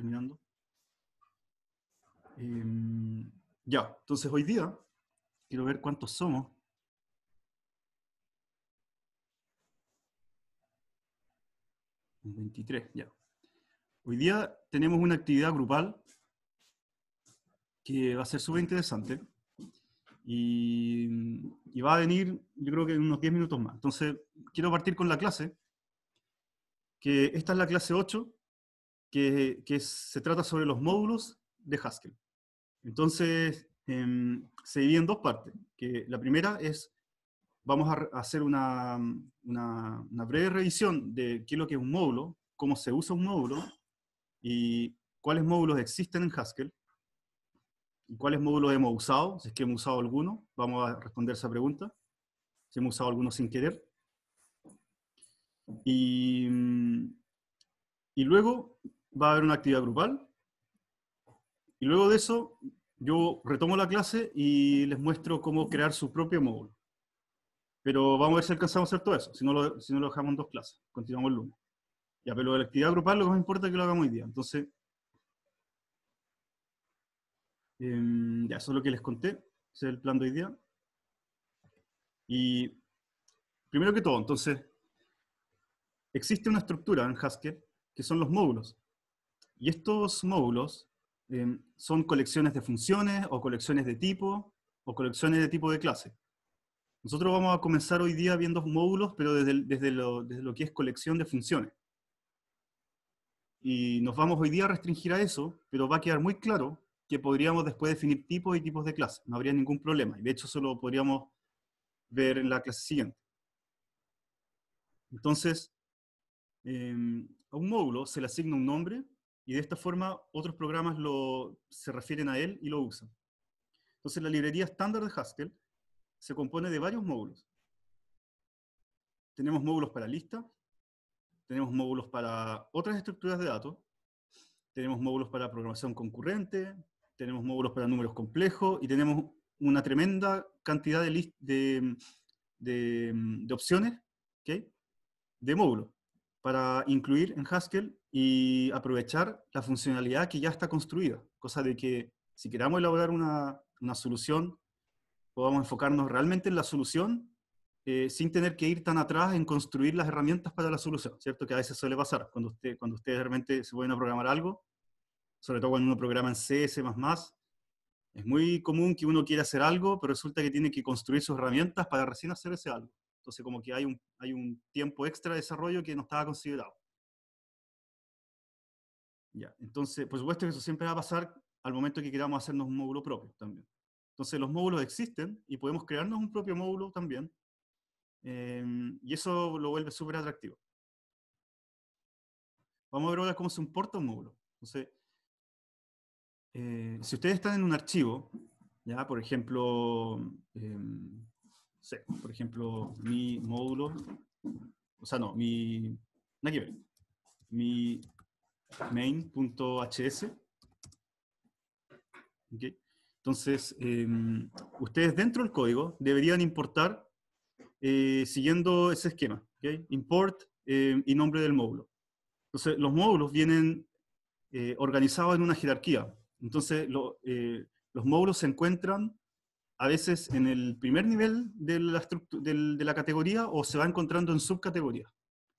terminando. Em, ya, entonces hoy día quiero ver cuántos somos. 23, ya. Hoy día tenemos una actividad grupal que va a ser súper interesante y, y, va a venir, yo creo que en unos 10 minutos más. Entonces, quiero partir con la clase, que esta es la clase 8 que, se trata sobre los módulos de Haskell. Entonces, em, se divide en dos partes. Que la primera es, vamos a hacer una, breve revisión de qué es lo que es un módulo, cómo se usa un módulo y cuáles módulos existen en Haskell y cuáles módulos hemos usado, si es que hemos usado alguno. Vamos a responder esa pregunta, si hemos usado alguno sin querer. Y, y luego va a haber una actividad grupal. Y luego de eso, yo retomo la clase y les muestro cómo crear su propio módulo. Pero vamos a ver si alcanzamos a hacer todo eso. Si no lo, si no lo dejamos en dos clases, continuamos el lunes. Ya, pero la actividad grupal lo que más importa es que lo hagamos hoy día. Entonces, em, ya, eso es lo que les conté. Ese es el plan de hoy día. Y primero que todo, entonces, existe una estructura en Haskell que son los módulos. Y estos módulos eh, son colecciones de funciones o colecciones de tipo o colecciones de tipo de clase. Nosotros vamos a comenzar hoy día viendo módulos, pero desde, lo, que es colección de funciones. Y nos vamos hoy día a restringir a eso, pero va a quedar muy claro que podríamos después definir tipos y tipos de clase. No habría ningún problema. Y de hecho, solo podríamos ver en la clase siguiente. Entonces, eh, a un módulo se le asigna un nombre y de esta forma otros programas lo, se refieren a él y lo usan. Entonces la librería estándar de Haskell se compone de varios módulos. Tenemos módulos para listas, tenemos módulos para otras estructuras de datos, tenemos módulos para programación concurrente, tenemos módulos para números complejos y tenemos una tremenda cantidad de, de, opciones de módulos para incluir en Haskell y aprovechar la funcionalidad que ya está construida, cosa de que si queramos elaborar una, una solución, podamos enfocarnos realmente en la solución eh, sin tener que ir tan atrás en construir las herramientas para la solución, ¿cierto? Que a veces suele pasar cuando, usted, cuando ustedes realmente se pueden a programar algo, sobre todo cuando uno programa en C, es muy común que uno quiera hacer algo, pero resulta que tiene que construir sus herramientas para recién hacer ese algo. Entonces como que hay un, hay un tiempo extra de desarrollo que no estaba considerado. Ya, entonces, por supuesto que eso siempre va a pasar al momento que queramos hacernos un módulo propio también. Entonces, los módulos existen y podemos crearnos un propio módulo también. Em, y eso lo vuelve súper atractivo. Vamos a ver ahora cómo se importa un módulo. Entonces, eh, si ustedes están en un archivo, ya, por ejemplo, em, por ejemplo, mi módulo, o sea, no, mi, nada que mi main.hs. Entonces, em, ustedes dentro del código deberían importar eh, siguiendo ese esquema. Import em, y nombre del módulo. Entonces, los módulos vienen eh, organizados en una jerarquía. Entonces, eh, los módulos se encuentran a veces en el primer nivel de la, categoría o se va encontrando en subcategorías.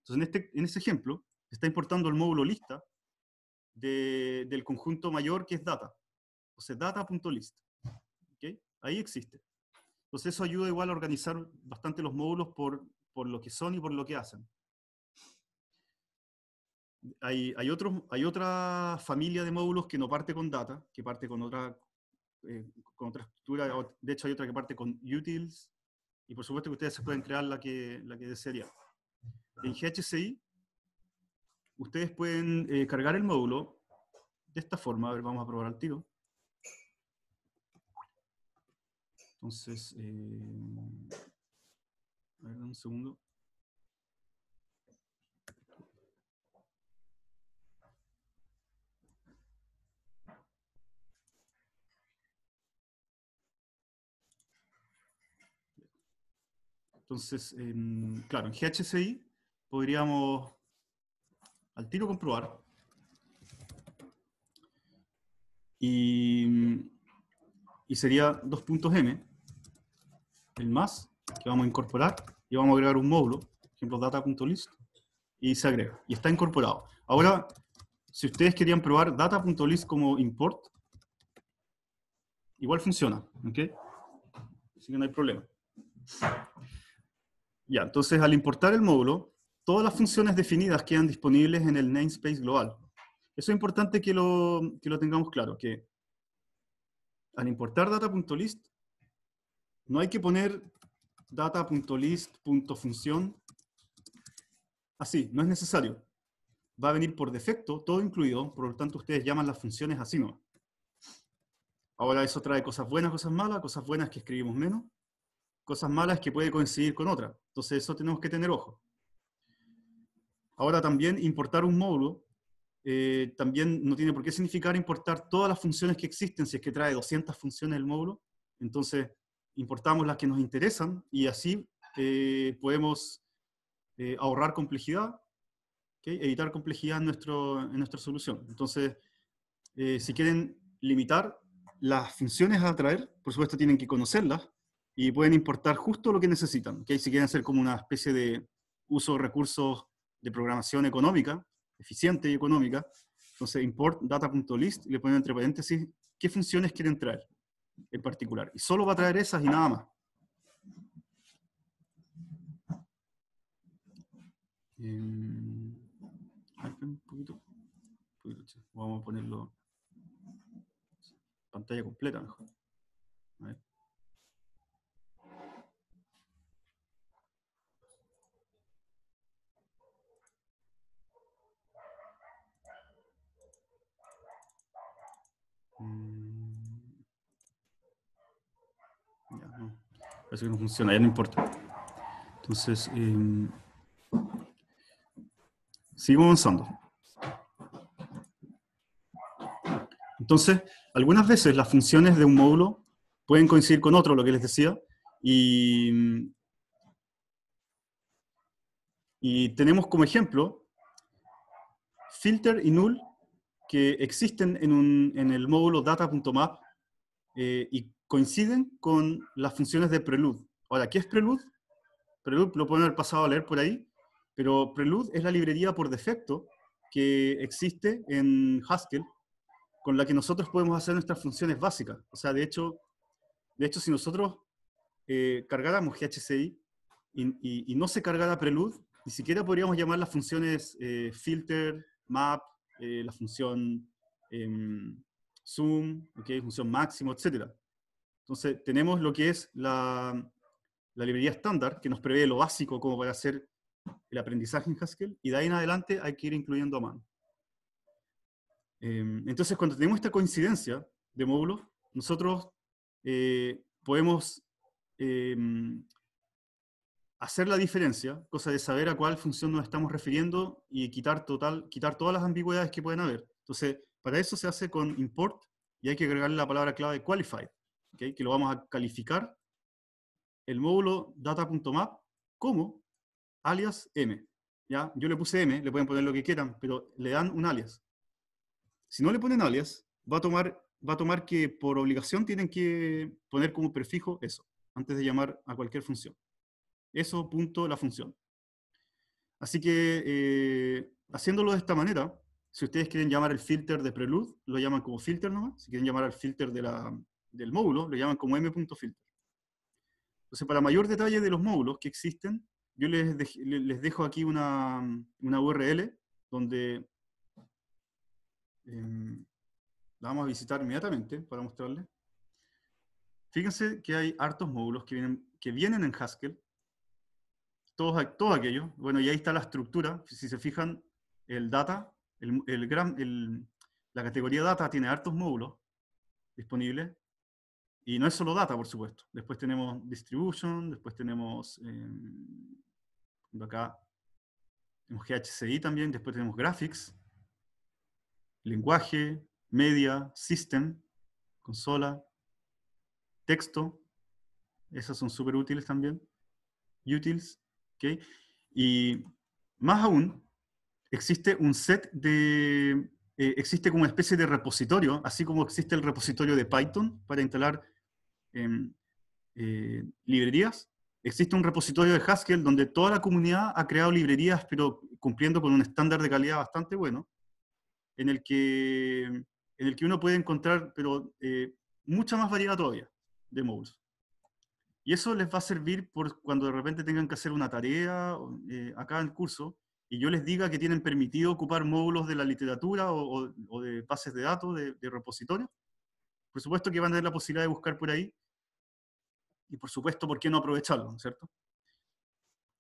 Entonces, en este, en este ejemplo, está importando el módulo lista, del conjunto mayor que es data. O sea, data.list. ¿Okay? Ahí existe. Entonces, eso ayuda igual a organizar bastante los módulos por, por lo que son y por lo que hacen. Hay, hay, hay otra familia de módulos que no parte con data, que parte con otra, eh, con otra estructura. De hecho, hay otra que parte con utils. Y por supuesto que ustedes se pueden crear la que, la que desearían. En GHCI ustedes pueden eh, cargar el módulo de esta forma. A ver, vamos a probar el tiro. Entonces, eh, un segundo. Entonces, em, claro, en GHCI podríamos al tiro comprobar. Y, sería dos puntos m, el más, que vamos a incorporar, y vamos a agregar un módulo, ejemplo data.list, y se agrega, y está incorporado. Ahora, si ustedes querían probar data.list como import, igual funciona, ¿ok? Así que no hay problema. Ya, entonces al importar el módulo, todas las funciones definidas quedan disponibles en el namespace global. Eso es importante que lo, que lo tengamos claro, que al importar data.list, no hay que poner data.list.función así, no es necesario. Va a venir por defecto, todo incluido, por lo tanto ustedes llaman las funciones así no. Ahora eso trae cosas buenas, cosas malas, cosas buenas que escribimos menos, cosas malas que puede coincidir con otra. Entonces eso tenemos que tener ojo. Ahora también importar un módulo eh, también no tiene por qué significar importar todas las funciones que existen, si es que trae 200 funciones el módulo. Entonces, importamos las que nos interesan y así eh, podemos eh, ahorrar complejidad, ¿okay? evitar complejidad en, nuestro, en nuestra solución. Entonces, si quieren limitar las funciones a traer, por supuesto tienen que conocerlas y pueden importar justo lo que necesitan. Que Si quieren hacer como una especie de uso de recursos de programación económica, eficiente y económica. Entonces, import data.list y le ponen entre paréntesis qué funciones quieren traer en particular. Y solo va a traer esas y nada más. Eh, Vamos a ponerlo pantalla completa mejor. A Mm, ya, no. Parece que no funciona, ya no importa. Entonces, eh, em, seguimos avanzando. Entonces, algunas veces las funciones de un módulo pueden coincidir con otro, lo que les decía, y, y tenemos como ejemplo filter y null que existen en, el módulo data.map eh, y coinciden con las funciones de prelude. Ahora, ¿qué es prelude? Prelude lo pueden haber pasado a leer por ahí, pero prelude es la librería por defecto que existe en Haskell con la que nosotros podemos hacer nuestras funciones básicas. O sea, de hecho, de hecho si nosotros eh, cargáramos GHCI y, no se cargara prelude, ni siquiera podríamos llamar las funciones eh, filter, map, eh, la función em, zoom, okay, función máximo, etc. Entonces, tenemos lo que es la, librería estándar, que nos prevé lo básico como para hacer el aprendizaje en Haskell, y de ahí en adelante hay que ir incluyendo a mano. Em, entonces, cuando tenemos esta coincidencia de módulos, nosotros eh, podemos em, hacer la diferencia, cosa de saber a cuál función nos estamos refiriendo y quitar, total, quitar todas las ambigüedades que pueden haber. Entonces, para eso se hace con import y hay que agregarle la palabra clave qualified, que lo vamos a calificar el módulo data.map como alias m. ¿ya? Yo le puse m, le pueden poner lo que quieran, pero le dan un alias. Si no le ponen alias, va a tomar, va a tomar que por obligación tienen que poner como prefijo eso, antes de llamar a cualquier función. Eso, punto, la función. Así que, eh, haciéndolo de esta manera, si ustedes quieren llamar el filter de prelude, lo llaman como filter nomás. Si quieren llamar al filter del módulo, lo llaman como m.filter. Entonces, para mayor detalle de los módulos que existen, yo les, dejo aquí una, URL donde em, la vamos a visitar inmediatamente para mostrarles. Fíjense que hay hartos módulos que vienen, que vienen en Haskell, todo, aquello. Bueno, y ahí está la estructura. Si se fijan, el data, el, gran, el, la categoría data tiene hartos módulos disponibles. Y no es solo data, por supuesto. Después tenemos distribution, después tenemos eh, acá tenemos GHCI también, después tenemos graphics, lenguaje, media, system, consola, texto. Esas son súper útiles también. Utils. Y más aún, existe un set de, eh, existe como una especie de repositorio, así como existe el repositorio de Python para instalar em, eh, librerías, existe un repositorio de Haskell donde toda la comunidad ha creado librerías, pero cumpliendo con un estándar de calidad bastante bueno, en el que, en el que uno puede encontrar, pero eh, mucha más variedad todavía de módulos. Y eso les va a servir por cuando de repente tengan que hacer una tarea eh, acá en el curso y yo les diga que tienen permitido ocupar módulos de la literatura o, de bases de datos, de, de repositorios. Por supuesto que van a tener la posibilidad de buscar por ahí. Y por supuesto, ¿por qué no aprovecharlo? ¿Cierto?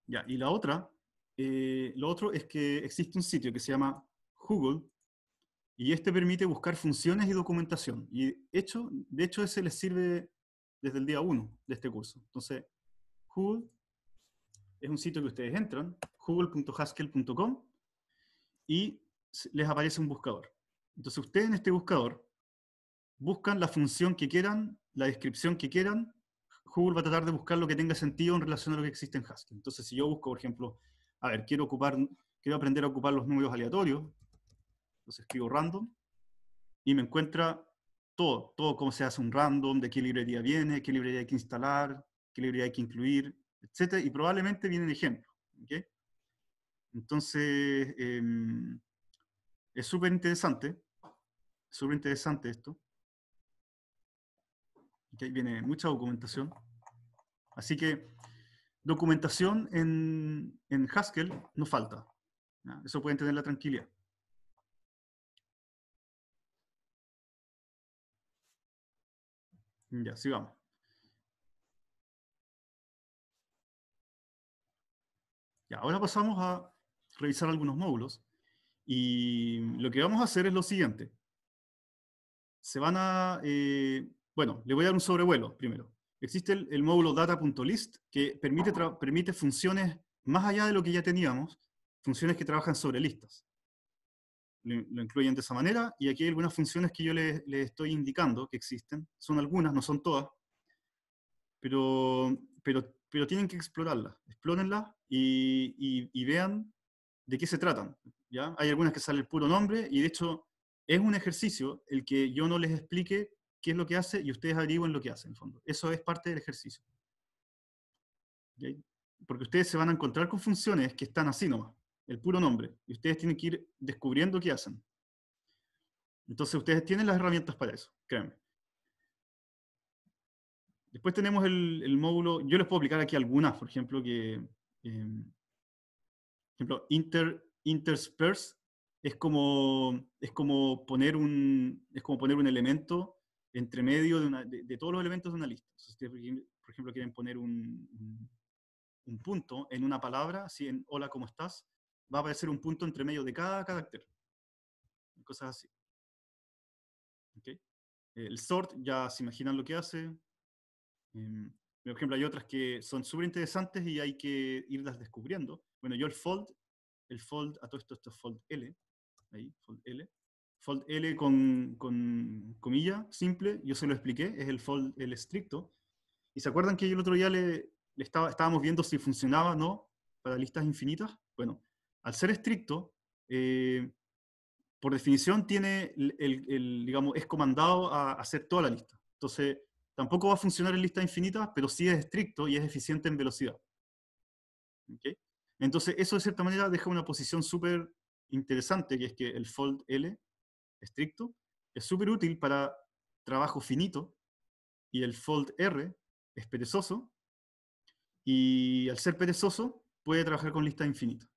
Ya, y la otra, eh, lo otro es que existe un sitio que se llama Google y este permite buscar funciones y documentación. Y hecho, de hecho, ese les sirve desde el día 1 de este curso. Entonces, Google es un sitio que ustedes entran, google.haskell.com, y les aparece un buscador. Entonces, ustedes en este buscador buscan la función que quieran, la descripción que quieran. Google va a tratar de buscar lo que tenga sentido en relación a lo que existe en Haskell. Entonces, si yo busco, por ejemplo, a ver, quiero, ocupar, quiero aprender a ocupar los números aleatorios, entonces escribo random, y me encuentra todo, todo cómo se hace un random, de qué librería viene, qué librería hay que instalar, qué librería hay que incluir, etc. Y probablemente vienen ejemplos. Entonces, em, es súper interesante, súper interesante esto. Viene mucha documentación. Así que documentación en, en Haskell no falta. Eso pueden tener la tranquilidad. Ya, sí vamos. Ya, ahora pasamos a revisar algunos módulos. Y lo que vamos a hacer es lo siguiente. Se van a... Eh, bueno, le voy a dar un sobrevuelo primero. Existe el, módulo data.list que permite, permite funciones más allá de lo que ya teníamos, funciones que trabajan sobre listas lo, incluyen de esa manera. Y aquí hay algunas funciones que yo les, estoy indicando que existen. Son algunas, no son todas. Pero, pero, pero tienen que explorarlas. Explórenlas y, y, vean de qué se tratan. ¿ya? Hay algunas que sale el puro nombre y de hecho es un ejercicio el que yo no les explique qué es lo que hace y ustedes averigüen lo que hace en fondo. Eso es parte del ejercicio. Porque ustedes se van a encontrar con funciones que están así nomás el puro nombre, y ustedes tienen que ir descubriendo qué hacen. Entonces ustedes tienen las herramientas para eso, créanme. Después tenemos el, módulo, yo les puedo aplicar aquí algunas, por ejemplo, que, em, por ejemplo, inter, intersperse es como, es como, poner, un, es como poner un elemento entre medio de, todos los elementos de una lista. si ustedes, por ejemplo, quieren poner un, punto en una palabra, así en hola, ¿cómo estás? va a aparecer un punto entre medio de cada carácter. Cosas así. El sort ya se imaginan lo que hace. Em, por ejemplo, hay otras que son súper interesantes y hay que irlas descubriendo. Bueno, yo el fold, el fold, a todo esto, esto es fold L, ahí, fold L. Fold L con, con comilla, simple, yo se lo expliqué, es el fold L estricto. ¿Y se acuerdan que yo el otro día le, estaba, estábamos viendo si funcionaba o no para listas infinitas? Bueno, al ser estricto, eh, por definición tiene el, digamos, es comandado a hacer toda la lista. Entonces, tampoco va a funcionar en lista infinita, pero sí es estricto y es eficiente en velocidad. Entonces, eso de cierta manera deja una posición súper interesante, que es que el fold L, estricto, es súper útil para trabajo finito, y el fold R es perezoso, y al ser perezoso, puede trabajar con lista infinita.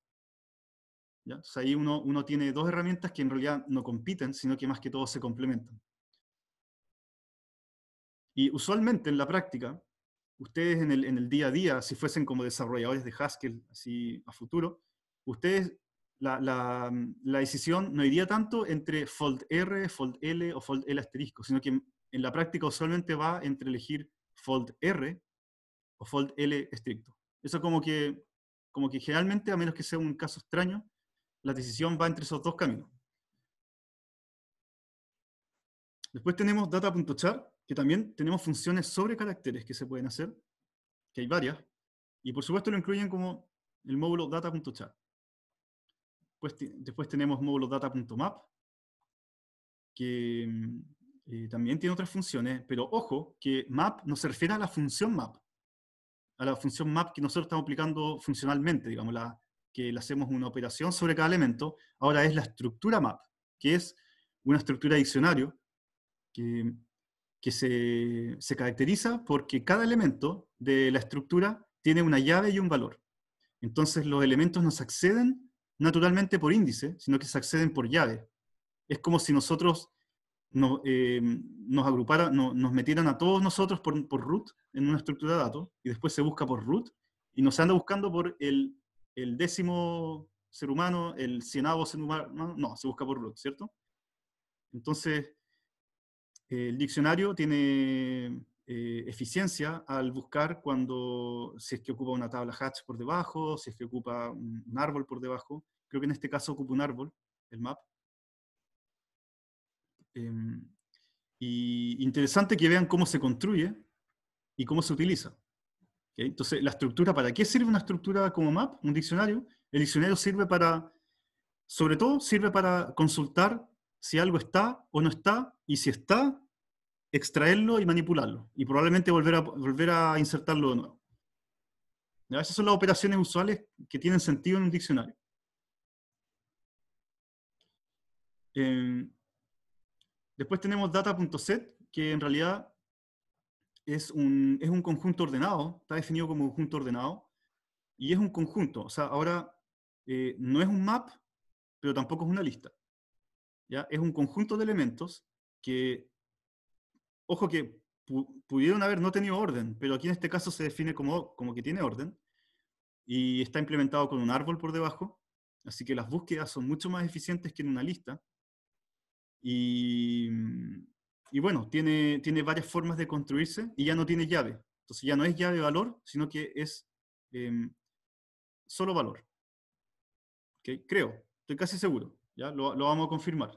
¿ya? ahí uno, tiene dos herramientas que en realidad no compiten, sino que más que todo se complementan. Y usualmente en la práctica, ustedes en el, día a día, si fuesen como desarrolladores de Haskell, así a futuro, ustedes, la, decisión no iría tanto entre fold R, fold L o fold L asterisco, sino que en, la práctica usualmente va entre elegir fold R o fold L estricto. Eso como que, como que generalmente, a menos que sea un caso extraño, la decisión va entre esos dos caminos. Después tenemos data.char, que también tenemos funciones sobre caracteres que se pueden hacer, que hay varias, y por supuesto lo incluyen como el módulo data.char. Después, pues después tenemos módulo data.map, que mm, eh, también tiene otras funciones, pero ojo, que map no se refiere a la función map, a la función map que nosotros estamos aplicando funcionalmente, digamos, la, que le hacemos una operación sobre cada elemento, ahora es la estructura map, que es una estructura diccionario que, se, caracteriza porque cada elemento de la estructura tiene una llave y un valor. Entonces los elementos no se acceden naturalmente por índice, sino que se acceden por llave. Es como si nosotros eh, nos, nos agruparan, nos metieran a todos nosotros por, por root en una estructura de datos y después se busca por root y nos anda buscando por el el décimo ser humano, el cienavo ser humano, no, se busca por root, ¿cierto? Entonces, el diccionario tiene eh, eficiencia al buscar cuando, si es que ocupa una tabla hatch por debajo, si es que ocupa un, árbol por debajo. Creo que en este caso ocupa un árbol, el map. Em, y interesante que vean cómo se construye y cómo se utiliza. Entonces, la estructura, ¿para qué sirve una estructura como map, un diccionario? El diccionario sirve para, sobre todo, sirve para consultar si algo está o no está, y si está, extraerlo y manipularlo, y probablemente volver a, volver a insertarlo de nuevo. Esas son las operaciones usuales que tienen sentido en un diccionario. Em, después tenemos data.set, que en realidad es un, es un conjunto ordenado, está definido como conjunto ordenado, y es un conjunto. O sea, ahora eh, no es un map, pero tampoco es una lista. ¿ya? Es un conjunto de elementos que, ojo que pudieron haber no tenido orden, pero aquí en este caso se define como, como que tiene orden, y está implementado con un árbol por debajo, así que las búsquedas son mucho más eficientes que en una lista. Y, mm, y bueno, tiene, tiene varias formas de construirse y ya no tiene llave. Entonces ya no es llave valor, sino que es em, solo valor. ¿Okay? Creo, estoy casi seguro. Ya lo, vamos a confirmar.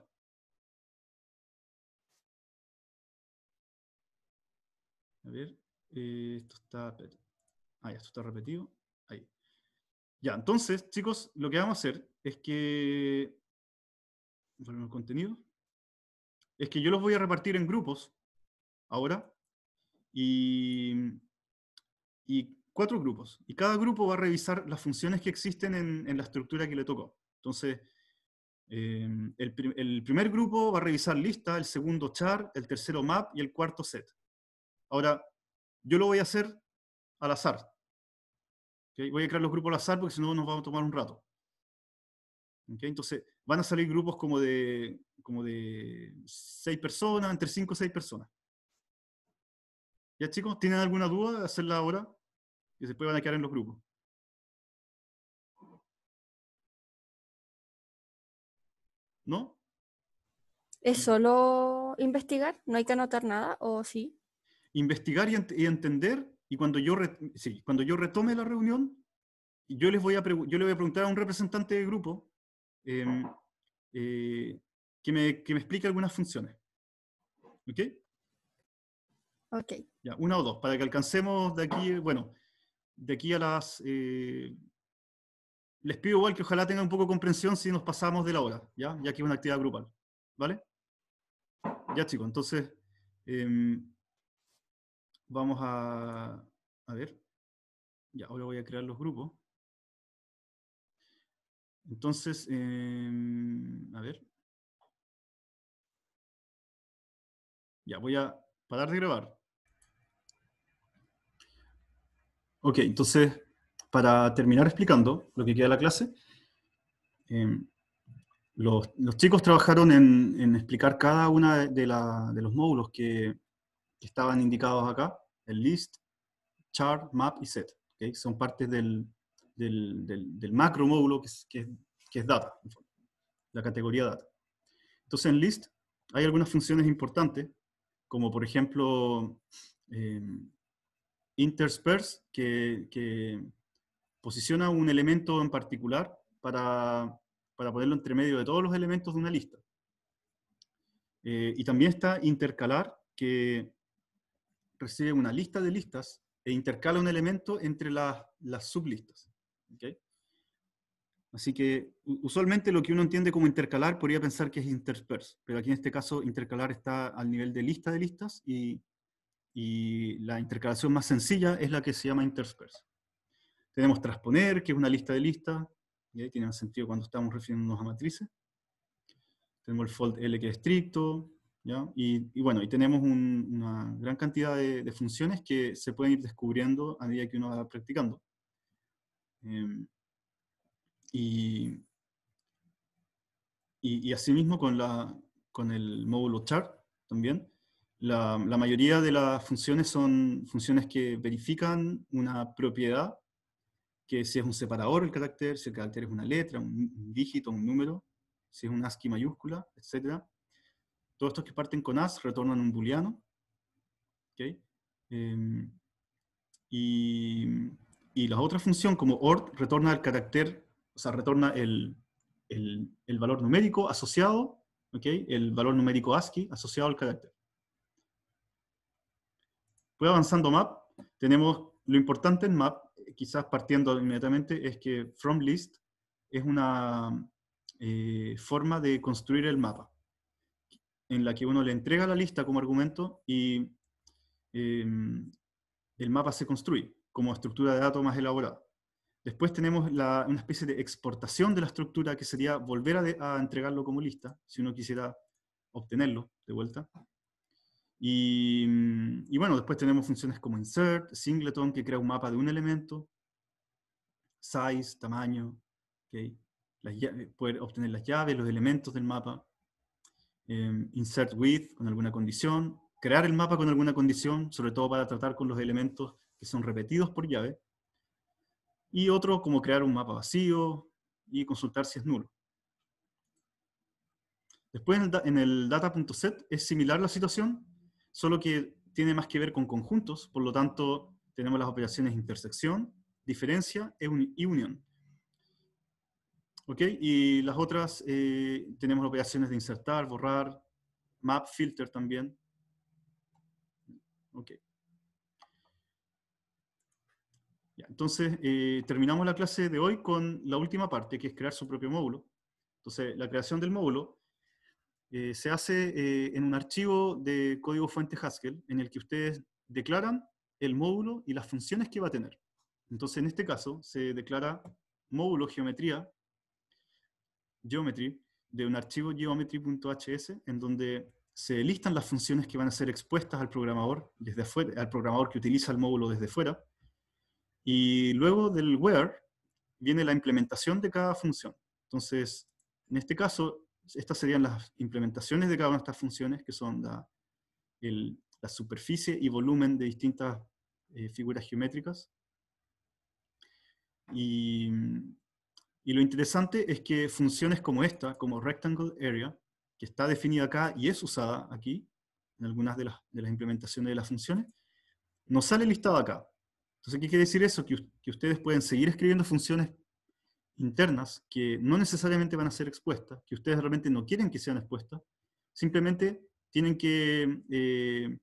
A ver, eh, esto está... Ah, esto está repetido. Ahí. Ya, entonces, chicos, lo que vamos a hacer es que... Volvemos el contenido es que yo los voy a repartir en grupos ahora y, cuatro grupos. Y cada grupo va a revisar las funciones que existen en, la estructura que le tocó. Entonces, em, el, primer grupo va a revisar lista, el segundo char, el tercero map y el cuarto set. Ahora, yo lo voy a hacer al azar. Voy a crear los grupos al azar porque si no nos va a tomar un rato. Entonces, van a salir grupos como de, como de seis personas, entre cinco y seis personas. ¿Ya chicos? ¿Tienen alguna duda? de Hacerla ahora y después van a quedar en los grupos. ¿No? ¿Es solo investigar? ¿No hay que anotar nada o sí? Investigar y, entender, y cuando yo, cuando yo retome la reunión, yo les voy a yo le voy a preguntar a un representante de grupo Em, eh, que, me, explique algunas funciones. ¿Ok? Ok. Ya, una o dos, para que alcancemos de aquí, bueno, de aquí a las... Eh, les pido igual que ojalá tengan un poco de comprensión si nos pasamos de la hora, ¿ya? Ya que es una actividad grupal, ¿vale? Ya chicos, entonces em, vamos a... A ver. Ya, ahora voy a crear los grupos. Entonces, em, a ver. Ya, voy a parar de grabar. Ok, entonces, para terminar explicando lo que queda de la clase, em, los, chicos trabajaron en, explicar cada una de, los módulos que, estaban indicados acá, el list, chart, map y set. ¿okay? Son partes del, del, macro módulo que es, que, data, la categoría data. Entonces en list hay algunas funciones importantes, como por ejemplo interspers, em, intersperse, que, posiciona un elemento en particular para, para, ponerlo entre medio de todos los elementos de una lista. Eh, y también está intercalar, que recibe una lista de listas e intercala un elemento entre las sublistas. Así que usualmente lo que uno entiende como intercalar podría pensar que es intersperse, pero aquí en este caso intercalar está al nivel de lista de listas y, la intercalación más sencilla es la que se llama intersperse. Tenemos transponer, que es una lista de listas, y ahí tiene más sentido cuando estamos refiriéndonos a matrices. Tenemos el foldL que es estricto, ¿ya? Y, bueno, y tenemos una gran cantidad de, de, funciones que se pueden ir descubriendo a medida que uno va practicando. Em, y, y, asimismo con, la, con el módulo chart también, la, la, mayoría de las funciones son funciones que verifican una propiedad, que si es un separador el carácter, si el carácter es una letra, un dígito, un número, si es un ASCII mayúscula, etc. Todos estos que parten con AS retornan un booleano. ¿okay? Em, y y la otra función, como ord retorna el carácter, o sea, retorna el, valor numérico asociado, ¿okay? el valor numérico ASCII asociado al carácter. Pues avanzando map, tenemos lo importante en map, quizás partiendo inmediatamente, es que from list es una eh, forma de construir el mapa, en la que uno le entrega la lista como argumento y em, el mapa se construye como estructura de datos más elaborada. Después tenemos una especie de exportación de la estructura que sería volver a, entregarlo como lista, si uno quisiera obtenerlo de vuelta. Mm, y, bueno, después tenemos funciones como insert, singleton, que crea un mapa de un elemento, size, tamaño, poder obtener las llaves, los elementos del mapa, em, insert with con alguna condición, crear el mapa con alguna condición, sobre todo para tratar con los elementos son repetidos por llave, y otro como crear un mapa vacío y consultar si es nulo. Después en el data.set es similar la situación, solo que tiene más que ver con conjuntos, por lo tanto tenemos las operaciones intersección, diferencia e y unión. ¿Ok? Y las otras, eh, tenemos operaciones de insertar, borrar, map, filter también. ok entonces, eh, terminamos la clase de hoy con la última parte, que es crear su propio módulo. Entonces, la creación del módulo eh, se hace eh, en un archivo de código fuente Haskell, en el que ustedes declaran el módulo y las funciones que va a tener. Entonces, en este caso, se declara módulo geometría, geometry, de un archivo geometry.hs, en donde se listan las funciones que van a ser expuestas al programador, desde afuera, al programador que utiliza el módulo desde fuera, y luego del where viene la implementación de cada función. Entonces, en este caso, estas serían las implementaciones de cada una de estas funciones, que son la, superficie y volumen de distintas eh, figuras geométricas. Y, lo interesante es que funciones como esta, como rectangle area, que está definida acá y es usada aquí, en algunas de las, de las implementaciones de las funciones, nos sale listada acá. Entonces, ¿qué quiere decir eso? Que, ustedes pueden seguir escribiendo funciones internas que no necesariamente van a ser expuestas, que ustedes realmente no quieren que sean expuestas, simplemente tienen que, eh,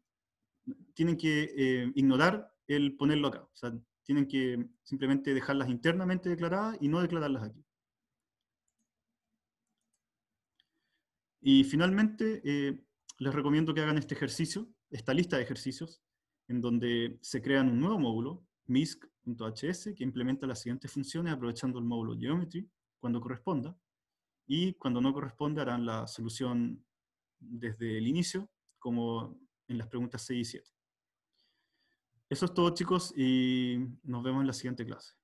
tienen que eh, ignorar el ponerlo acá. O sea, tienen que simplemente dejarlas internamente declaradas y no declararlas aquí. Y finalmente, eh, les recomiendo que hagan este ejercicio, esta lista de ejercicios, en donde se crean un nuevo módulo misc.hs que implementa las siguientes funciones aprovechando el módulo geometry cuando corresponda y cuando no corresponda harán la solución desde el inicio como en las preguntas 6 y 7. Eso es todo chicos y nos vemos en la siguiente clase.